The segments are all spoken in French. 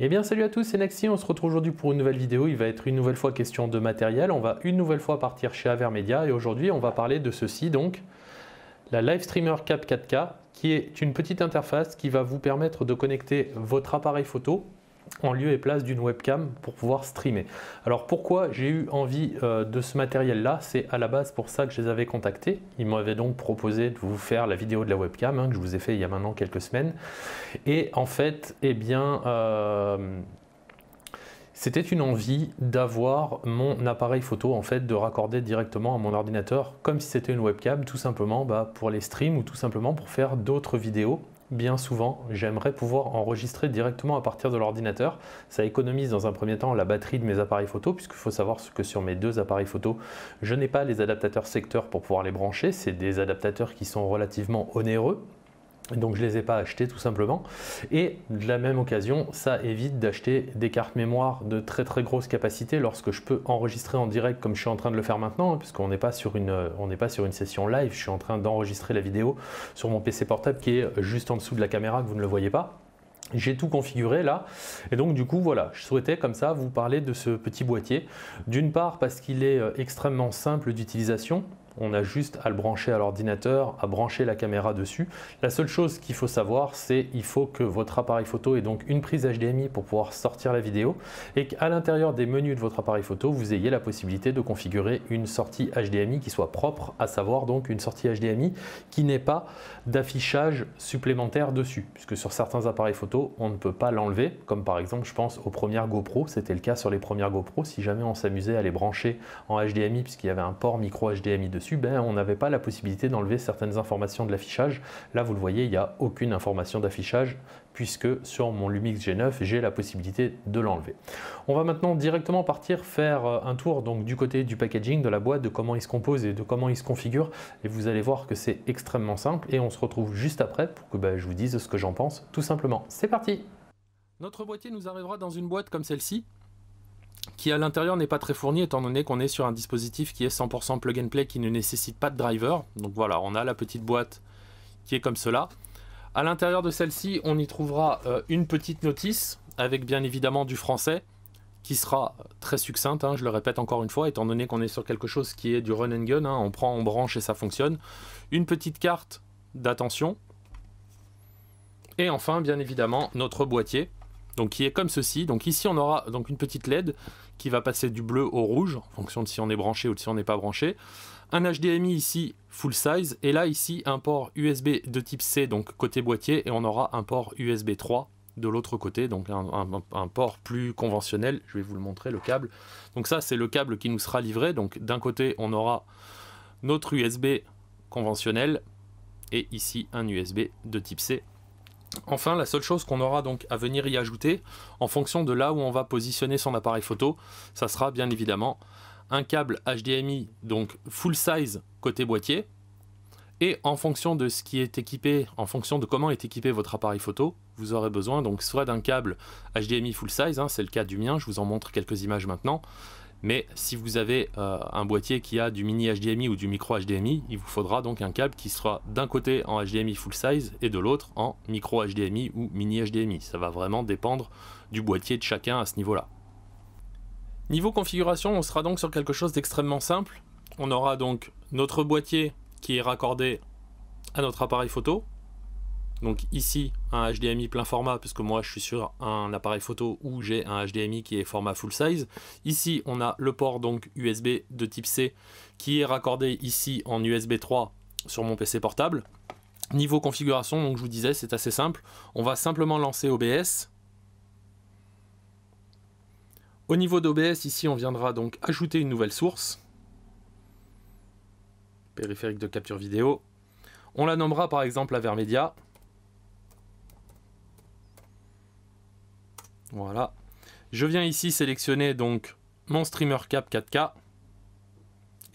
Eh bien salut à tous, c'est Naxi, on se retrouve aujourd'hui pour une nouvelle vidéo, il va être une nouvelle fois question de matériel, on va une nouvelle fois partir chez Avermedia et aujourd'hui on va parler de ceci donc, la Live Streamer Cap 4K qui est une petite interface qui va vous permettre de connecter votre appareil photo en lieu et place d'une webcam pour pouvoir streamer. Alors pourquoi j'ai eu envie euh, de ce matériel là C'est à la base pour ça que je les avais contactés. Ils m'avaient donc proposé de vous faire la vidéo de la webcam hein, que je vous ai fait il y a maintenant quelques semaines. Et en fait, eh bien, euh, c'était une envie d'avoir mon appareil photo en fait de raccorder directement à mon ordinateur comme si c'était une webcam tout simplement bah, pour les streams ou tout simplement pour faire d'autres vidéos bien souvent, j'aimerais pouvoir enregistrer directement à partir de l'ordinateur. Ça économise dans un premier temps la batterie de mes appareils photo, puisqu'il faut savoir que sur mes deux appareils photo, je n'ai pas les adaptateurs secteur pour pouvoir les brancher. C'est des adaptateurs qui sont relativement onéreux donc je ne les ai pas achetés tout simplement. Et de la même occasion, ça évite d'acheter des cartes mémoire de très très grosse capacité lorsque je peux enregistrer en direct comme je suis en train de le faire maintenant, hein, puisqu'on n'est pas, sur une, euh, pas sur une session live, je suis en train d'enregistrer la vidéo sur mon PC portable qui est juste en dessous de la caméra que vous ne le voyez pas. J'ai tout configuré là et donc du coup voilà, je souhaitais comme ça vous parler de ce petit boîtier. D'une part parce qu'il est euh, extrêmement simple d'utilisation, on a juste à le brancher à l'ordinateur, à brancher la caméra dessus. La seule chose qu'il faut savoir, c'est il faut que votre appareil photo ait donc une prise HDMI pour pouvoir sortir la vidéo et qu'à l'intérieur des menus de votre appareil photo, vous ayez la possibilité de configurer une sortie HDMI qui soit propre, à savoir donc une sortie HDMI qui n'ait pas d'affichage supplémentaire dessus, puisque sur certains appareils photo, on ne peut pas l'enlever, comme par exemple, je pense aux premières GoPro, c'était le cas sur les premières GoPro, si jamais on s'amusait à les brancher en HDMI puisqu'il y avait un port micro HDMI dessus ben, on n'avait pas la possibilité d'enlever certaines informations de l'affichage. Là, vous le voyez, il n'y a aucune information d'affichage puisque sur mon Lumix G9, j'ai la possibilité de l'enlever. On va maintenant directement partir faire euh, un tour donc, du côté du packaging, de la boîte, de comment il se compose et de comment il se configure. Et vous allez voir que c'est extrêmement simple et on se retrouve juste après pour que ben, je vous dise ce que j'en pense tout simplement. C'est parti Notre boîtier nous arrivera dans une boîte comme celle-ci, qui à l'intérieur n'est pas très fourni étant donné qu'on est sur un dispositif qui est 100% plug and play qui ne nécessite pas de driver. Donc voilà, on a la petite boîte qui est comme cela. À l'intérieur de celle-ci, on y trouvera euh, une petite notice avec bien évidemment du français qui sera très succincte, hein, je le répète encore une fois, étant donné qu'on est sur quelque chose qui est du run and gun, hein, on prend, on branche et ça fonctionne. Une petite carte d'attention. Et enfin, bien évidemment, notre boîtier donc qui est comme ceci. Donc ici on aura donc une petite LED qui va passer du bleu au rouge en fonction de si on est branché ou de si on n'est pas branché. Un HDMI ici full size et là ici un port USB de type C donc côté boîtier et on aura un port USB 3 de l'autre côté, donc un, port plus conventionnel. Je vais vous le montrer, le câble. Donc ça, c'est le câble qui nous sera livré. Donc d'un côté, on aura notre USB conventionnel et ici un USB de type C Enfin, la seule chose qu'on aura donc à venir y ajouter, en fonction de là où on va positionner son appareil photo, ça sera bien évidemment un câble HDMI, donc full size côté boîtier, et en fonction de ce qui est équipé, en fonction de comment est équipé votre appareil photo, vous aurez besoin donc soit d'un câble HDMI full size, hein, c'est le cas du mien, je vous en montre quelques images maintenant, mais si vous avez euh, un boîtier qui a du mini HDMI ou du micro HDMI, il vous faudra donc un câble qui sera d'un côté en HDMI full size et de l'autre en micro HDMI ou mini HDMI. Ça va vraiment dépendre du boîtier de chacun à ce niveau-là. Niveau configuration, on sera donc sur quelque chose d'extrêmement simple. On aura donc notre boîtier qui est raccordé à notre appareil photo, donc ici, un HDMI plein format, puisque moi je suis sur un appareil photo où j'ai un HDMI qui est format full size. Ici, on a le port donc USB de type C qui est raccordé ici en USB 3 sur mon PC portable. Niveau configuration, donc je vous disais, c'est assez simple. On va simplement lancer OBS. Au niveau d'OBS, ici, on viendra donc ajouter une nouvelle source. Périphérique de capture vidéo. On la nommera par exemple Avermedia. Voilà. Je viens ici sélectionner donc mon streamer cap 4K.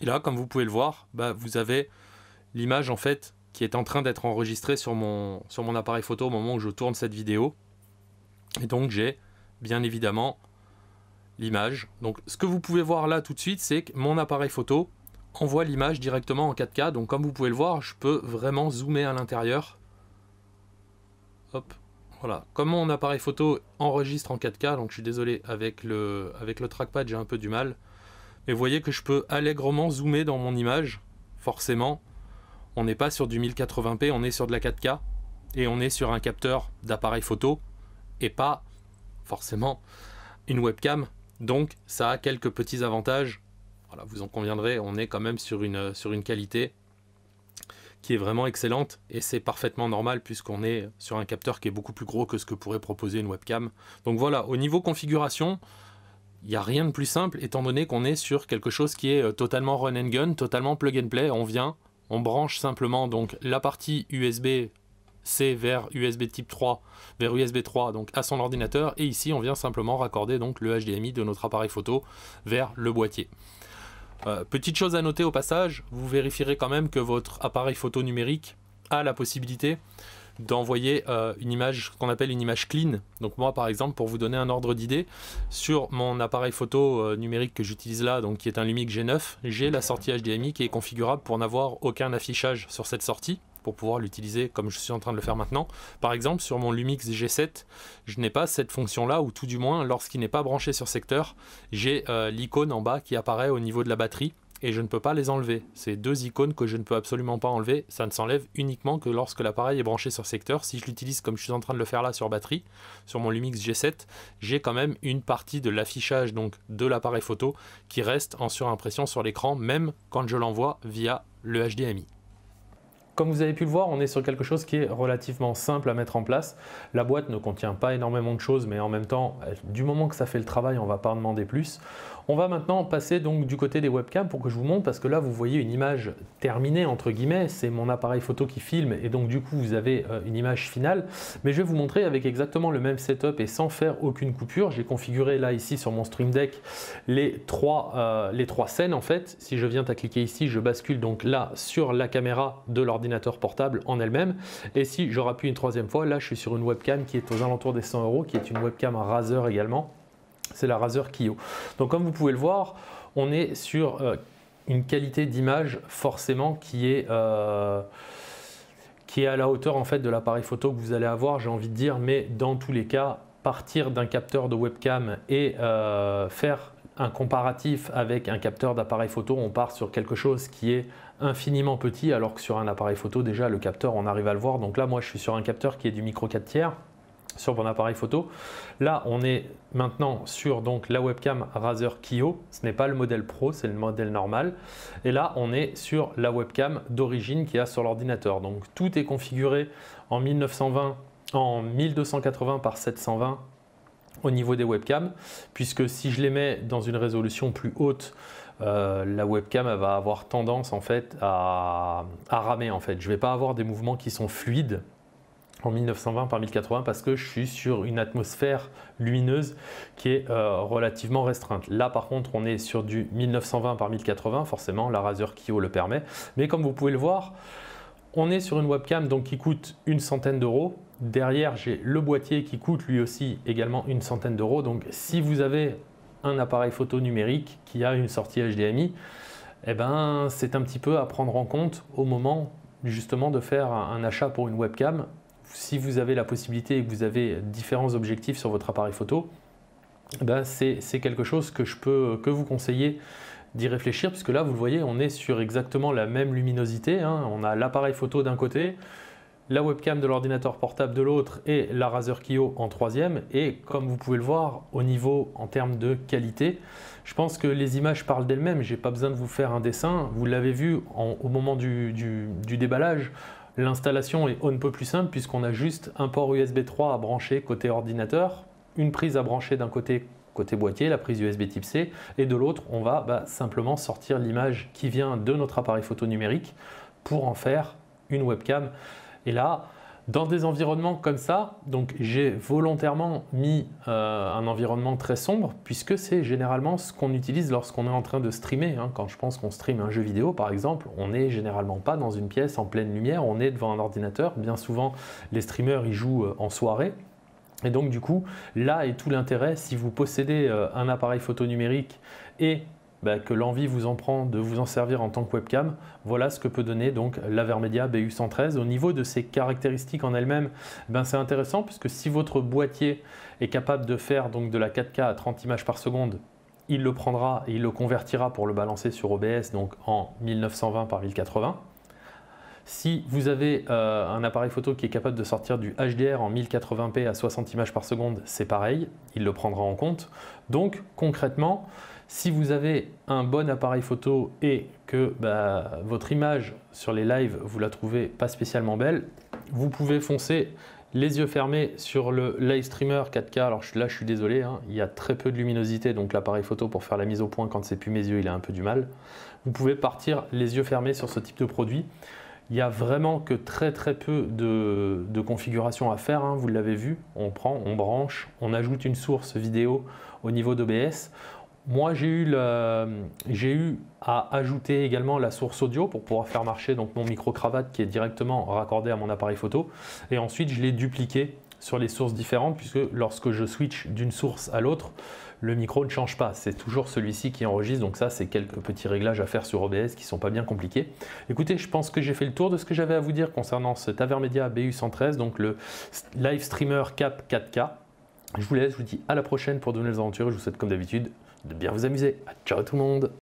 Et là, comme vous pouvez le voir, bah, vous avez l'image en fait qui est en train d'être enregistrée sur mon, sur mon appareil photo au moment où je tourne cette vidéo. Et donc j'ai bien évidemment l'image. Donc ce que vous pouvez voir là tout de suite, c'est que mon appareil photo envoie l'image directement en 4K. Donc comme vous pouvez le voir, je peux vraiment zoomer à l'intérieur. Hop, voilà, comme mon appareil photo enregistre en 4K, donc je suis désolé, avec le, avec le trackpad j'ai un peu du mal. Mais vous voyez que je peux allègrement zoomer dans mon image, forcément. On n'est pas sur du 1080p, on est sur de la 4K. Et on est sur un capteur d'appareil photo, et pas forcément une webcam. Donc ça a quelques petits avantages. Voilà, vous en conviendrez, on est quand même sur une, sur une qualité qui est vraiment excellente et c'est parfaitement normal puisqu'on est sur un capteur qui est beaucoup plus gros que ce que pourrait proposer une webcam. Donc voilà, au niveau configuration, il n'y a rien de plus simple étant donné qu'on est sur quelque chose qui est euh, totalement run and gun, totalement plug and play. On vient, on branche simplement donc la partie USB C vers USB type 3, vers USB 3 donc à son ordinateur et ici on vient simplement raccorder donc le HDMI de notre appareil photo vers le boîtier. Euh, petite chose à noter au passage, vous vérifierez quand même que votre appareil photo numérique a la possibilité d'envoyer euh, une image, ce qu'on appelle une image clean. Donc moi par exemple, pour vous donner un ordre d'idée, sur mon appareil photo euh, numérique que j'utilise là, donc qui est un Lumix G9, j'ai la sortie HDMI qui est configurable pour n'avoir aucun affichage sur cette sortie pour pouvoir l'utiliser comme je suis en train de le faire maintenant. Par exemple, sur mon Lumix G7, je n'ai pas cette fonction-là, ou tout du moins, lorsqu'il n'est pas branché sur secteur, j'ai euh, l'icône en bas qui apparaît au niveau de la batterie, et je ne peux pas les enlever. Ces deux icônes que je ne peux absolument pas enlever, ça ne s'enlève uniquement que lorsque l'appareil est branché sur secteur. Si je l'utilise comme je suis en train de le faire là sur batterie, sur mon Lumix G7, j'ai quand même une partie de l'affichage donc de l'appareil photo qui reste en surimpression sur l'écran, même quand je l'envoie via le HDMI. Comme vous avez pu le voir, on est sur quelque chose qui est relativement simple à mettre en place. La boîte ne contient pas énormément de choses, mais en même temps, du moment que ça fait le travail, on ne va pas en demander plus. On va maintenant passer donc du côté des webcams pour que je vous montre parce que là vous voyez une image terminée entre guillemets, c'est mon appareil photo qui filme et donc du coup vous avez euh, une image finale. Mais je vais vous montrer avec exactement le même setup et sans faire aucune coupure. J'ai configuré là ici sur mon Stream Deck les trois, euh, les trois scènes en fait. Si je viens à cliquer ici, je bascule donc là sur la caméra de l'ordinateur portable en elle-même. Et si je rappuie une troisième fois, là je suis sur une webcam qui est aux alentours des 100 euros, qui est une webcam Razer également c'est la Razer Kio. Donc comme vous pouvez le voir, on est sur euh, une qualité d'image forcément qui est, euh, qui est à la hauteur en fait de l'appareil photo que vous allez avoir, j'ai envie de dire, mais dans tous les cas, partir d'un capteur de webcam et euh, faire un comparatif avec un capteur d'appareil photo, on part sur quelque chose qui est infiniment petit, alors que sur un appareil photo, déjà le capteur, on arrive à le voir. Donc là, moi, je suis sur un capteur qui est du micro 4 tiers sur mon appareil photo. Là, on est maintenant sur donc la webcam Razer Kio. Ce n'est pas le modèle Pro, c'est le modèle normal. Et là, on est sur la webcam d'origine qu'il y a sur l'ordinateur. Donc tout est configuré en 1920, en 1280 par 720 au niveau des webcams, puisque si je les mets dans une résolution plus haute, euh, la webcam va avoir tendance en fait à, ramer en fait. Je ne vais pas avoir des mouvements qui sont fluides en 1920 par 1080 parce que je suis sur une atmosphère lumineuse qui est euh, relativement restreinte. Là par contre on est sur du 1920 par 1080, forcément la Razer Kio le permet, mais comme vous pouvez le voir, on est sur une webcam donc qui coûte une centaine d'euros. Derrière j'ai le boîtier qui coûte lui aussi également une centaine d'euros. Donc si vous avez un appareil photo numérique qui a une sortie HDMI, et eh ben, c'est un petit peu à prendre en compte au moment justement de faire un achat pour une webcam si vous avez la possibilité et que vous avez différents objectifs sur votre appareil photo, eh ben, c'est quelque chose que je peux que vous conseiller d'y réfléchir, puisque là, vous le voyez, on est sur exactement la même luminosité. Hein. On a l'appareil photo d'un côté, la webcam de l'ordinateur portable de l'autre et la Razer Kio en troisième. Et comme vous pouvez le voir, au niveau en termes de qualité, je pense que les images parlent d'elles-mêmes. Je n'ai pas besoin de vous faire un dessin. Vous l'avez vu au moment du déballage. L'installation est on peu plus simple puisqu'on a juste un port USB 3 à brancher côté ordinateur, une prise à brancher d'un côté côté boîtier, la prise USB type C, et de l'autre, on va bah, simplement sortir l'image qui vient de notre appareil photo numérique pour en faire une webcam. Et là, dans des environnements comme ça, donc j'ai volontairement mis euh, un environnement très sombre puisque c'est généralement ce qu'on utilise lorsqu'on est en train de streamer. Hein. Quand je pense qu'on stream un jeu vidéo par exemple, on n'est généralement pas dans une pièce en pleine lumière, on est devant un ordinateur. Bien souvent, les streamers y jouent euh, en soirée. Et donc du coup, là est tout l'intérêt si vous possédez euh, un appareil photo numérique et bah, que l'envie vous en prend de vous en servir en tant que webcam, voilà ce que peut donner donc l'Avermedia BU113. Au niveau de ses caractéristiques en elles-mêmes, eh ben, c'est intéressant puisque si votre boîtier est capable de faire donc de la 4K à 30 images par seconde il le prendra et il le convertira pour le balancer sur OBS donc en 1920 par 1080. Si vous avez euh, un appareil photo qui est capable de sortir du HDR en 1080p à 60 images par seconde, c'est pareil, il le prendra en compte. Donc concrètement, si vous avez un bon appareil photo et que bah, votre image sur les lives, vous la trouvez pas spécialement belle, vous pouvez foncer les yeux fermés sur le live streamer 4K. Alors là, je suis désolé, hein, il y a très peu de luminosité, donc l'appareil photo pour faire la mise au point quand c'est plus mes yeux, il a un peu du mal. Vous pouvez partir les yeux fermés sur ce type de produit. Il n'y a vraiment que très très peu de, configurations configuration à faire, hein, vous l'avez vu, on prend, on branche, on ajoute une source vidéo au niveau d'OBS. Moi j'ai eu, eu à ajouter également la source audio pour pouvoir faire marcher donc, mon micro-cravate qui est directement raccordé à mon appareil photo et ensuite je l'ai dupliqué sur les sources différentes, puisque lorsque je switch d'une source à l'autre, le micro ne change pas, c'est toujours celui-ci qui enregistre, donc ça c'est quelques petits réglages à faire sur OBS qui ne sont pas bien compliqués. Écoutez, je pense que j'ai fait le tour de ce que j'avais à vous dire concernant ce Avermedia BU113, donc le live streamer Cap 4K. Je vous laisse, je vous dis à la prochaine pour de nouvelles aventures, je vous souhaite comme d'habitude de bien vous amuser. Ciao tout le monde